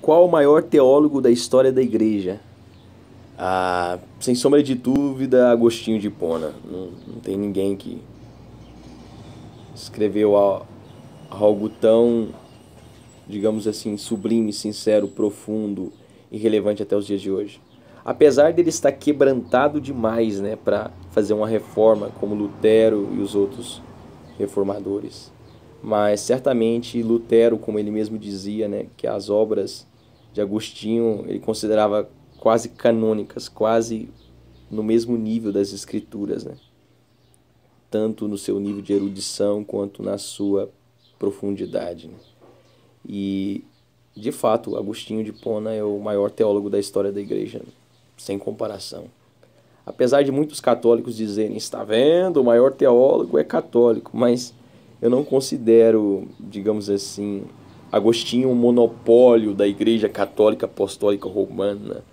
Qual o maior teólogo da história da igreja? Ah, sem sombra de dúvida, Agostinho de Hipona. Não, não tem ninguém que escreveu algo tão, digamos assim, sublime, sincero, profundo e relevante até os dias de hoje. Apesar dele estar quebrantado demais né, para fazer uma reforma, como Lutero e os outros reformadores. Mas certamente Lutero, como ele mesmo dizia, né, que as obras de Agostinho ele considerava quase canônicas, quase no mesmo nível das escrituras, né? tanto no seu nível de erudição quanto na sua profundidade. Né? E, de fato, Agostinho de Pona é o maior teólogo da história da igreja, né? sem comparação. Apesar de muitos católicos dizerem, está vendo, o maior teólogo é católico, mas eu não considero, digamos assim, Agostinho um monopólio da Igreja Católica Apostólica Romana.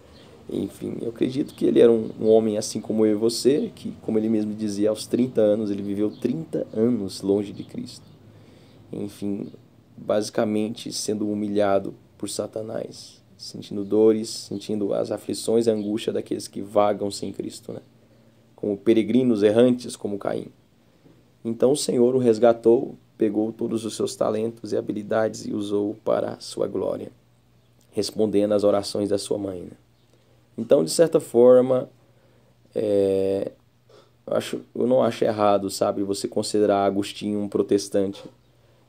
Enfim, eu acredito que ele era um, um, homem assim como eu e você, que, como ele mesmo dizia, aos 30 anos, ele viveu 30 anos longe de Cristo. Enfim, basicamente sendo humilhado por Satanás, sentindo dores, sentindo as aflições e a angústia daqueles que vagam sem Cristo, né? como peregrinos errantes, como Caim. Então o Senhor o resgatou, pegou todos os seus talentos e habilidades e usou para sua glória, respondendo às orações da sua mãe. Né? Então, de certa forma, é, eu, acho, eu não acho errado, sabe, você considerar Agostinho um protestante,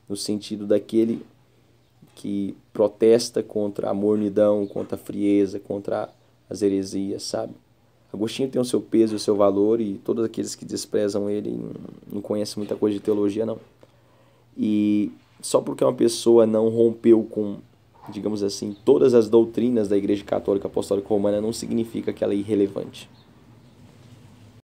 no sentido daquele que protesta contra a mornidão, contra a frieza, contra as heresias, sabe? Agostinho tem o seu peso, o seu valor, e todos aqueles que desprezam ele não, não conhecem muita coisa de teologia, não. E só porque uma pessoa não rompeu com, digamos assim, todas as doutrinas da Igreja Católica Apostólica Romana, não significa que ela é irrelevante.